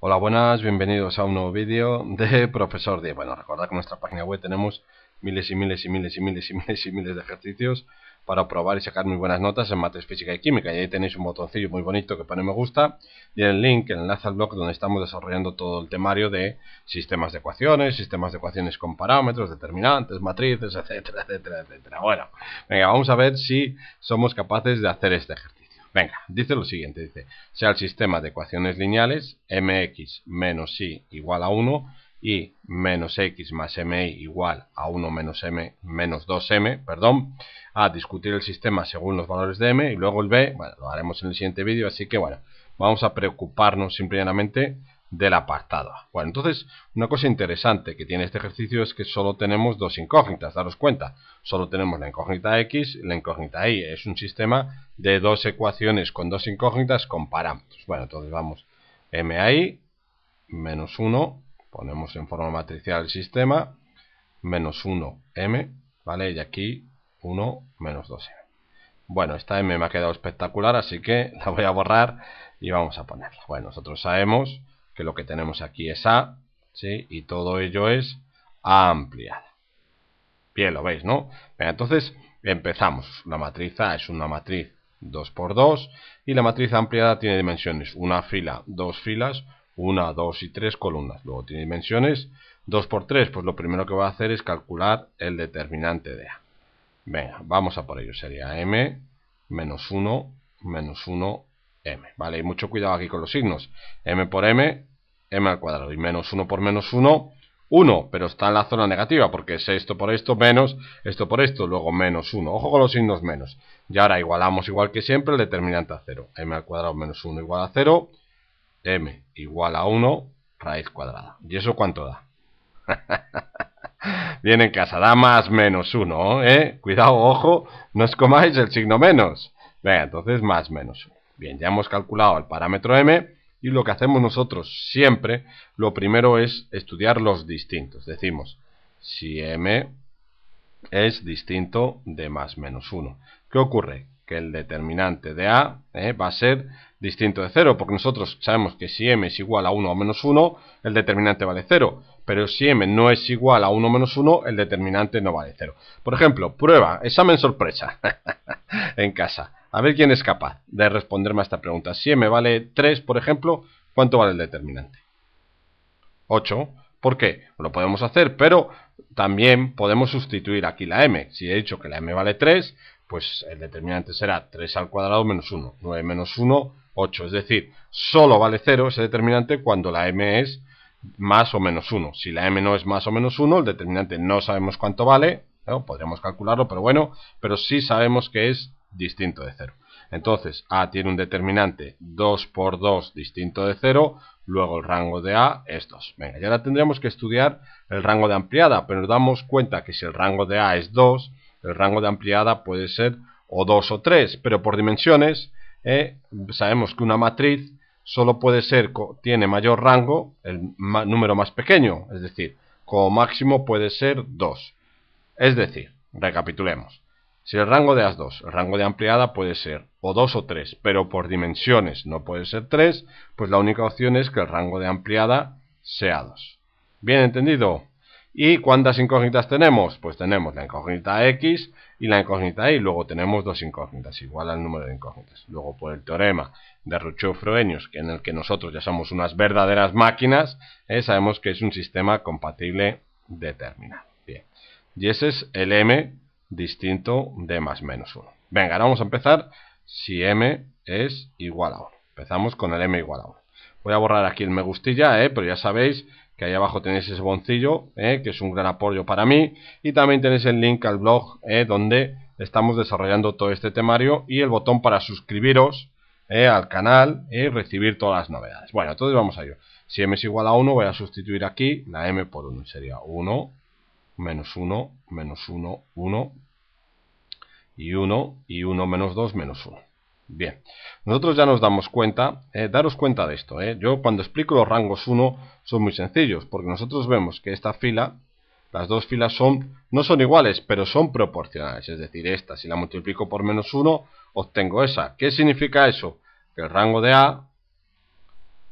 Hola, buenas, bienvenidos a un nuevo vídeo de Profesor Diego. Bueno, recordad que en nuestra página web tenemos miles y miles y miles y miles y miles y miles de ejercicios para probar y sacar muy buenas notas en mates física y química. Y ahí tenéis un botoncillo muy bonito que pone me gusta y el link, el enlace al blog donde estamos desarrollando todo el temario de sistemas de ecuaciones, sistemas de ecuaciones con parámetros, determinantes, matrices, etcétera, etcétera, etcétera. Bueno, venga, vamos a ver si somos capaces de hacer este ejercicio. Venga, dice lo siguiente, dice, sea el sistema de ecuaciones lineales mx menos y igual a 1 y menos x más mi igual a 1 menos m menos 2m, perdón, a discutir el sistema según los valores de m y luego el b, bueno, lo haremos en el siguiente vídeo, así que bueno, vamos a preocuparnos simplemente del apartado. Bueno, entonces, una cosa interesante que tiene este ejercicio es que solo tenemos dos incógnitas, daros cuenta. Solo tenemos la incógnita x y la incógnita y. Es un sistema de dos ecuaciones con dos incógnitas con parámetros. Bueno, entonces vamos M ahí, menos 1, ponemos en forma matricial el sistema, menos 1 m, ¿vale? Y aquí 1 menos 2m. Bueno, esta m me ha quedado espectacular, así que la voy a borrar y vamos a ponerla. Bueno, nosotros sabemos que lo que tenemos aquí es A, ¿sí? Y todo ello es A ampliada. Bien, lo veis, ¿no? entonces empezamos. La matriz A es una matriz 2x2 y la matriz ampliada tiene dimensiones una fila, dos filas, una, dos y tres columnas. Luego tiene dimensiones 2x3, pues lo primero que va a hacer es calcular el determinante de A. Venga, vamos a por ello. Sería m menos 1 menos 1 m. Vale, y mucho cuidado aquí con los signos. m por m m al cuadrado. Y menos 1 por menos 1, 1, pero está en la zona negativa, porque es esto por esto, menos esto por esto, luego menos 1. Ojo con los signos menos. Y ahora igualamos igual que siempre el determinante a 0. m al cuadrado menos 1 igual a 0, m igual a 1 raíz cuadrada. ¿Y eso cuánto da? Bien en casa, da más menos 1, ¿eh? Cuidado, ojo, no os comáis el signo menos. Venga, entonces más menos 1. Bien, ya hemos calculado el parámetro m y lo que hacemos nosotros siempre, lo primero es estudiar los distintos. Decimos, si m es distinto de más menos 1. ¿Qué ocurre? Que el determinante de a eh, va a ser distinto de 0, porque nosotros sabemos que si m es igual a 1 o menos 1, el determinante vale 0. Pero si m no es igual a 1 menos 1, el determinante no vale 0. Por ejemplo, prueba, examen sorpresa en casa. A ver quién es capaz de responderme a esta pregunta. Si m vale 3, por ejemplo, ¿cuánto vale el determinante? 8. ¿Por qué? Lo podemos hacer, pero también podemos sustituir aquí la m. Si he dicho que la m vale 3, pues el determinante será 3 al cuadrado menos 1. 9 menos 1, 8. Es decir, solo vale 0 ese determinante cuando la m es más o menos 1. Si la m no es más o menos 1, el determinante no sabemos cuánto vale, ¿no? podríamos calcularlo, pero bueno, pero sí sabemos que es distinto de 0. Entonces, A tiene un determinante 2 por 2 distinto de 0, luego el rango de A es 2. Venga, ya ahora tendremos que estudiar el rango de ampliada, pero nos damos cuenta que si el rango de A es 2, el rango de ampliada puede ser o 2 o 3, pero por dimensiones eh, sabemos que una matriz solo puede ser, tiene mayor rango el número más pequeño, es decir, como máximo puede ser 2. Es decir, recapitulemos. Si el rango de las dos, el rango de ampliada puede ser o 2 o 3, pero por dimensiones no puede ser 3, pues la única opción es que el rango de ampliada sea 2. ¿Bien entendido? ¿Y cuántas incógnitas tenemos? Pues tenemos la incógnita X y la incógnita Y. Luego tenemos dos incógnitas, igual al número de incógnitas. Luego, por el teorema de Rouché-Frobenius, que en el que nosotros ya somos unas verdaderas máquinas, eh, sabemos que es un sistema compatible determinado. Bien. Y ese es el M distinto de más menos 1. Venga, ahora vamos a empezar si m es igual a 1. Empezamos con el m igual a 1. Voy a borrar aquí el me gustilla, ¿eh? pero ya sabéis que ahí abajo tenéis ese boncillo, eh, que es un gran apoyo para mí. Y también tenéis el link al blog eh, donde estamos desarrollando todo este temario y el botón para suscribiros eh, al canal y recibir todas las novedades. Bueno, entonces vamos a ello. Si m es igual a 1, voy a sustituir aquí la m por 1. Sería 1 menos 1, menos 1, 1, y 1, y 1 menos 2, menos 1. Bien, nosotros ya nos damos cuenta, eh, daros cuenta de esto, eh. yo cuando explico los rangos 1 son muy sencillos, porque nosotros vemos que esta fila, las dos filas son, no son iguales, pero son proporcionales, es decir, esta, si la multiplico por menos 1, obtengo esa. ¿Qué significa eso? Que el rango de A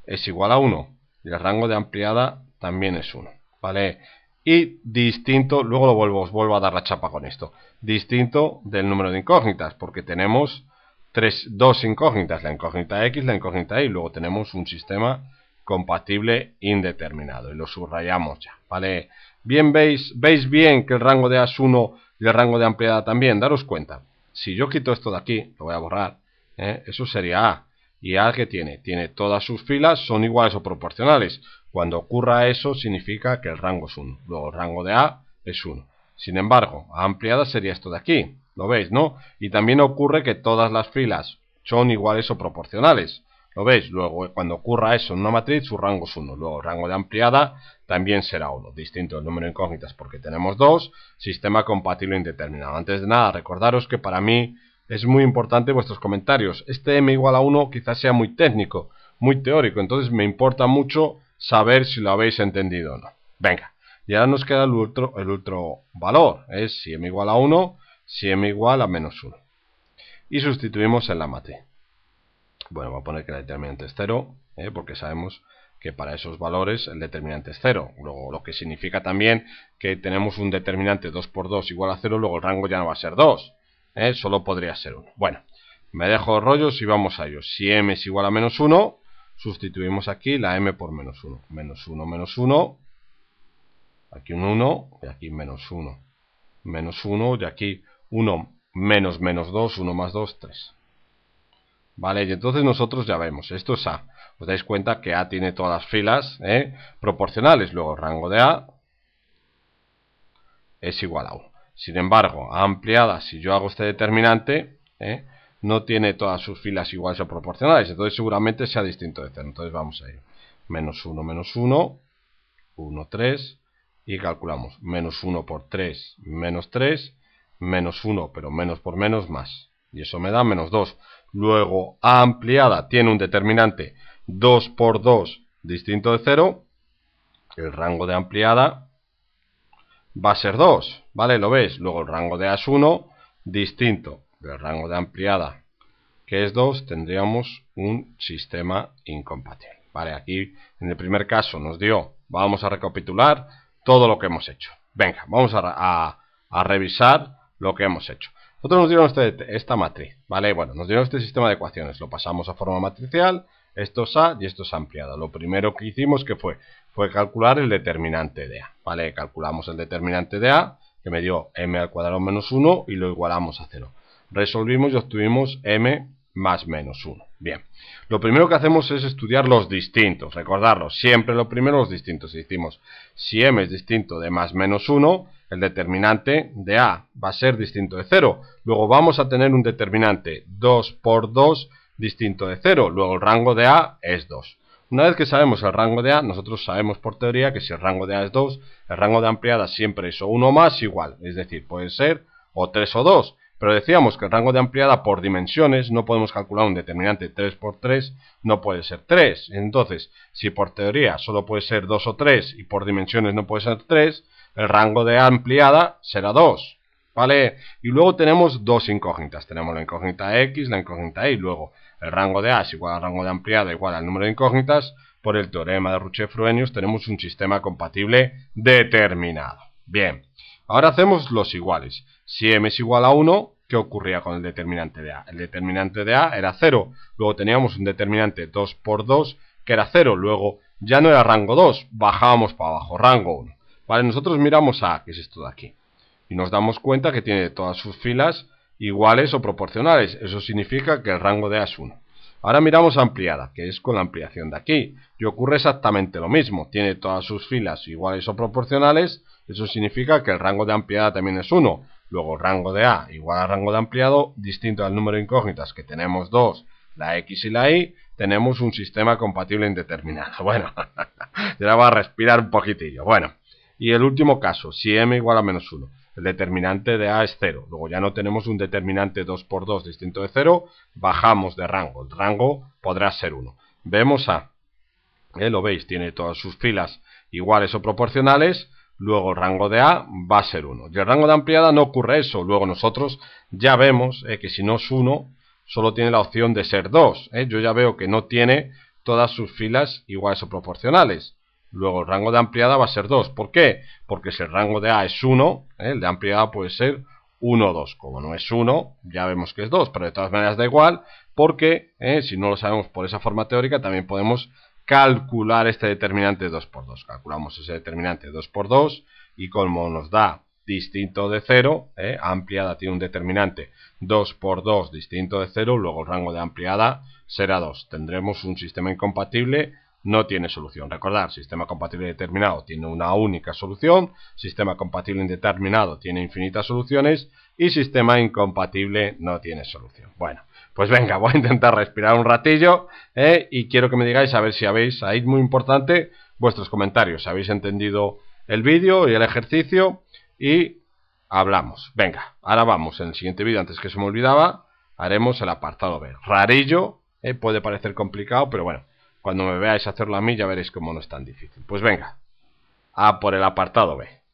es igual a 1, y el rango de ampliada también es 1, ¿vale? y distinto, luego lo vuelvo, os vuelvo a dar la chapa con esto, distinto del número de incógnitas, porque tenemos tres, dos incógnitas, la incógnita X, la incógnita Y, luego tenemos un sistema compatible indeterminado, y lo subrayamos ya, ¿vale? Bien, veis, veis bien que el rango de AS1 y el rango de ampliada también, daros cuenta, si yo quito esto de aquí, lo voy a borrar, ¿eh? eso sería A, y A que tiene, tiene todas sus filas, son iguales o proporcionales, cuando ocurra eso significa que el rango es 1. Luego el rango de A es 1. Sin embargo, A ampliada sería esto de aquí. ¿Lo veis, no? Y también ocurre que todas las filas son iguales o proporcionales. ¿Lo veis? Luego, cuando ocurra eso en una matriz, su rango es 1. Luego, el rango de ampliada también será 1. Distinto el número de incógnitas porque tenemos 2. Sistema compatible indeterminado. Antes de nada, recordaros que para mí es muy importante vuestros comentarios. Este m igual a 1 quizás sea muy técnico, muy teórico. Entonces, me importa mucho saber si lo habéis entendido o no. Venga, y ahora nos queda el otro, el otro valor, es si m igual a 1, si m igual a menos 1. Y sustituimos en la matriz. Bueno, voy a poner que el determinante es 0, eh, porque sabemos que para esos valores el determinante es 0. Luego, lo que significa también que tenemos un determinante 2 por 2 igual a 0, luego el rango ya no va a ser 2, eh, solo podría ser 1. Bueno, me dejo rollos y vamos a ello. Si m es igual a menos 1, Sustituimos aquí la m por menos 1. Menos 1, menos 1. Aquí un 1 y aquí menos 1. Menos 1 y aquí 1 menos menos 2, 1 más 2, 3. ¿Vale? Y entonces nosotros ya vemos, esto es A. Os dais cuenta que A tiene todas las filas ¿eh? proporcionales. Luego rango de A es igual a 1. Sin embargo, A ampliada, si yo hago este determinante, ¿eh? no tiene todas sus filas iguales o proporcionales. Entonces seguramente sea distinto de 0. Este. Entonces vamos a ir. Menos 1, menos 1, 1, 3. Y calculamos. Menos 1 por 3, menos 3. Menos 1, pero menos por menos, más. Y eso me da menos 2. Luego A ampliada tiene un determinante 2 por 2 distinto de 0. El rango de ampliada va a ser 2, ¿vale? Lo ves. Luego el rango de A es 1, distinto el rango de ampliada, que es 2, tendríamos un sistema incompatible. Vale, aquí en el primer caso nos dio, vamos a recapitular todo lo que hemos hecho. Venga, vamos a, a, revisar lo que hemos hecho. Nosotros nos dieron este, esta matriz, ¿vale? Bueno, nos dieron este sistema de ecuaciones, lo pasamos a forma matricial, esto es A y esto es ampliada. Lo primero que hicimos que fue, fue calcular el determinante de A, ¿vale? Calculamos el determinante de A, que me dio m al cuadrado menos 1 y lo igualamos a 0. Resolvimos y obtuvimos m más menos 1. Bien, lo primero que hacemos es estudiar los distintos, recordarlo siempre lo primero los distintos. Si si m es distinto de más menos 1, el determinante de a va a ser distinto de 0. Luego vamos a tener un determinante 2 por 2 distinto de 0, luego el rango de a es 2. Una vez que sabemos el rango de A, nosotros sabemos por teoría que si el rango de A es 2, el rango de ampliada siempre es o 1 más igual, es decir, puede ser o 3 o 2. Pero decíamos que el rango de ampliada por dimensiones no podemos calcular un determinante 3 por 3 no puede ser 3. Entonces, si por teoría solo puede ser 2 o 3 y por dimensiones no puede ser 3, el rango de ampliada será 2. ¿Vale? Y luego tenemos dos incógnitas. Tenemos la incógnita X, la incógnita Y. Luego, el rango de A es igual al rango de ampliada igual al número de incógnitas. Por el teorema de Ruche-Fruenius tenemos un sistema compatible determinado. Bien. Ahora hacemos los iguales. Si m es igual a 1, ¿qué ocurría con el determinante de a? El determinante de a era 0. Luego teníamos un determinante 2 por 2 que era 0. Luego ya no era rango 2, bajábamos para abajo, rango 1. Vale, nosotros miramos a, que es esto de aquí. Y nos damos cuenta que tiene todas sus filas iguales o proporcionales. Eso significa que el rango de A es 1. Ahora miramos ampliada, que es con la ampliación de aquí. Y ocurre exactamente lo mismo. Tiene todas sus filas iguales o proporcionales eso significa que el rango de ampliada también es 1. Luego rango de A igual a rango de ampliado, distinto al número de incógnitas que tenemos 2, la X y la Y, tenemos un sistema compatible indeterminado. Bueno, ya va a respirar un poquitillo. Bueno, y el último caso, si M igual a menos 1. El determinante de A es 0. Luego ya no tenemos un determinante 2 por 2 distinto de 0. Bajamos de rango. El rango podrá ser 1. Vemos A. Lo veis, tiene todas sus filas iguales o proporcionales luego el rango de A va a ser 1. Y el rango de ampliada no ocurre eso, luego nosotros ya vemos eh, que si no es 1, solo tiene la opción de ser 2. Eh. Yo ya veo que no tiene todas sus filas iguales o proporcionales. Luego el rango de ampliada va a ser 2. ¿Por qué? Porque si el rango de A es 1, eh, el de ampliada puede ser 1 2. Como no es 1, ya vemos que es 2, pero de todas maneras da igual, porque si no lo sabemos por esa forma teórica, también podemos calcular este determinante 2 por 2. Calculamos ese determinante 2 por 2 y como nos da distinto de 0, ¿eh? ampliada tiene un determinante 2 por 2 distinto de 0, luego el rango de ampliada será 2. Tendremos un sistema incompatible, no tiene solución. Recordar, sistema compatible determinado tiene una única solución, sistema compatible indeterminado tiene infinitas soluciones y sistema incompatible no tiene solución. Bueno. Pues venga, voy a intentar respirar un ratillo ¿eh? y quiero que me digáis a ver si habéis, ahí es muy importante vuestros comentarios, habéis entendido el vídeo y el ejercicio y hablamos. Venga, ahora vamos, en el siguiente vídeo, antes que se me olvidaba, haremos el apartado B. Rarillo, ¿eh? puede parecer complicado, pero bueno, cuando me veáis hacerlo a mí ya veréis cómo no es tan difícil. Pues venga, a por el apartado B.